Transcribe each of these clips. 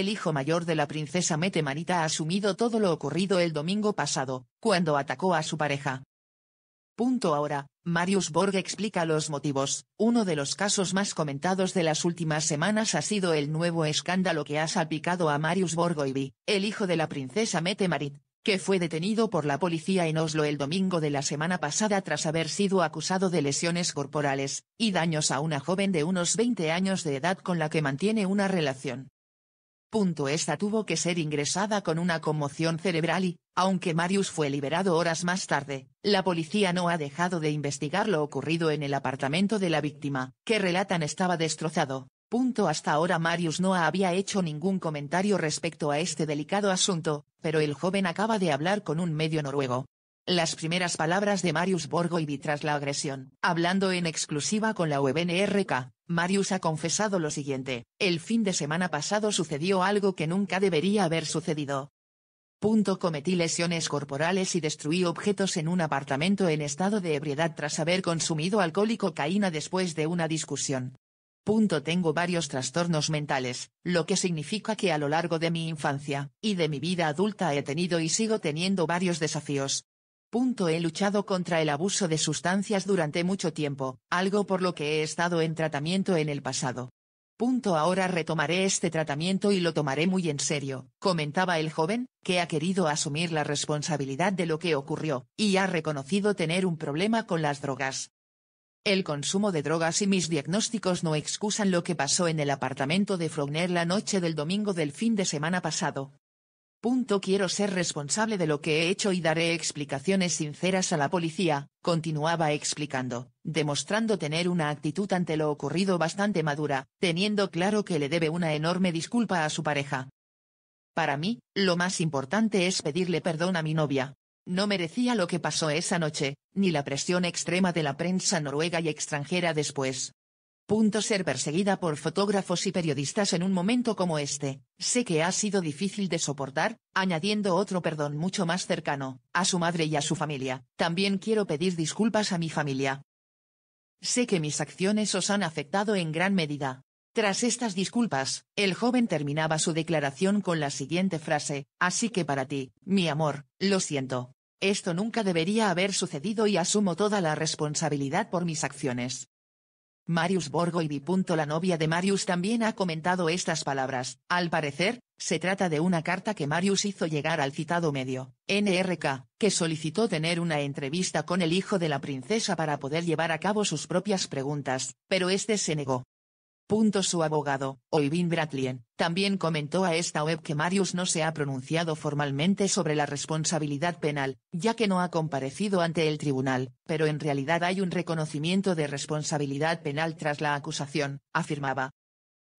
el hijo mayor de la princesa Mete Marita ha asumido todo lo ocurrido el domingo pasado, cuando atacó a su pareja. Punto ahora, Marius Borg explica los motivos. Uno de los casos más comentados de las últimas semanas ha sido el nuevo escándalo que ha salpicado a Marius Oibi, el hijo de la princesa Mete Marit, que fue detenido por la policía en Oslo el domingo de la semana pasada tras haber sido acusado de lesiones corporales y daños a una joven de unos 20 años de edad con la que mantiene una relación. Esta tuvo que ser ingresada con una conmoción cerebral y, aunque Marius fue liberado horas más tarde, la policía no ha dejado de investigar lo ocurrido en el apartamento de la víctima, que relatan estaba destrozado. Punto hasta ahora Marius no había hecho ningún comentario respecto a este delicado asunto, pero el joven acaba de hablar con un medio noruego. Las primeras palabras de Marius Borgo y vi tras la agresión, hablando en exclusiva con la UBNRK, Marius ha confesado lo siguiente, el fin de semana pasado sucedió algo que nunca debería haber sucedido. Punto cometí lesiones corporales y destruí objetos en un apartamento en estado de ebriedad tras haber consumido alcohol y cocaína después de una discusión. Punto tengo varios trastornos mentales, lo que significa que a lo largo de mi infancia, y de mi vida adulta he tenido y sigo teniendo varios desafíos, Punto he luchado contra el abuso de sustancias durante mucho tiempo, algo por lo que he estado en tratamiento en el pasado. Punto ahora retomaré este tratamiento y lo tomaré muy en serio, comentaba el joven, que ha querido asumir la responsabilidad de lo que ocurrió, y ha reconocido tener un problema con las drogas. El consumo de drogas y mis diagnósticos no excusan lo que pasó en el apartamento de Frogner la noche del domingo del fin de semana pasado, Punto quiero ser responsable de lo que he hecho y daré explicaciones sinceras a la policía, continuaba explicando, demostrando tener una actitud ante lo ocurrido bastante madura, teniendo claro que le debe una enorme disculpa a su pareja. Para mí, lo más importante es pedirle perdón a mi novia. No merecía lo que pasó esa noche, ni la presión extrema de la prensa noruega y extranjera después, Punto ser perseguida por fotógrafos y periodistas en un momento como este, sé que ha sido difícil de soportar, añadiendo otro perdón mucho más cercano, a su madre y a su familia, también quiero pedir disculpas a mi familia. Sé que mis acciones os han afectado en gran medida. Tras estas disculpas, el joven terminaba su declaración con la siguiente frase, así que para ti, mi amor, lo siento. Esto nunca debería haber sucedido y asumo toda la responsabilidad por mis acciones. Marius Borgo y La novia de Marius también ha comentado estas palabras. Al parecer, se trata de una carta que Marius hizo llegar al citado medio, NRK, que solicitó tener una entrevista con el hijo de la princesa para poder llevar a cabo sus propias preguntas, pero este se negó. Punto su abogado, Oivin Bratlien, también comentó a esta web que Marius no se ha pronunciado formalmente sobre la responsabilidad penal, ya que no ha comparecido ante el tribunal, pero en realidad hay un reconocimiento de responsabilidad penal tras la acusación, afirmaba.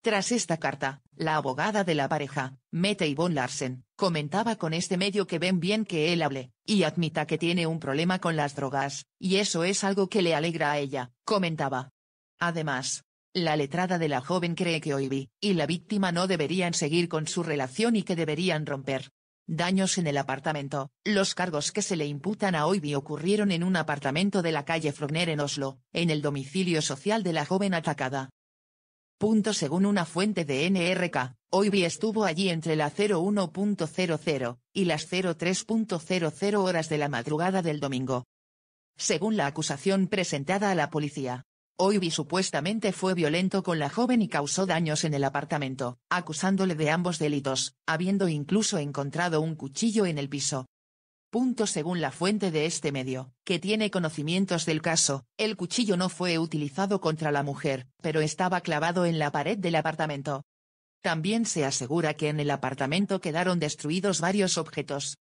Tras esta carta, la abogada de la pareja, Mette Yvonne Larsen, comentaba con este medio que ven bien que él hable, y admita que tiene un problema con las drogas, y eso es algo que le alegra a ella, comentaba. Además, la letrada de la joven cree que Oibi y la víctima no deberían seguir con su relación y que deberían romper. Daños en el apartamento. Los cargos que se le imputan a Oibi ocurrieron en un apartamento de la calle Frogner en Oslo, en el domicilio social de la joven atacada. Punto según una fuente de NRK, Oibi estuvo allí entre las 01.00 y las 03.00 horas de la madrugada del domingo. Según la acusación presentada a la policía, Oibi supuestamente fue violento con la joven y causó daños en el apartamento, acusándole de ambos delitos, habiendo incluso encontrado un cuchillo en el piso. Punto según la fuente de este medio, que tiene conocimientos del caso, el cuchillo no fue utilizado contra la mujer, pero estaba clavado en la pared del apartamento. También se asegura que en el apartamento quedaron destruidos varios objetos,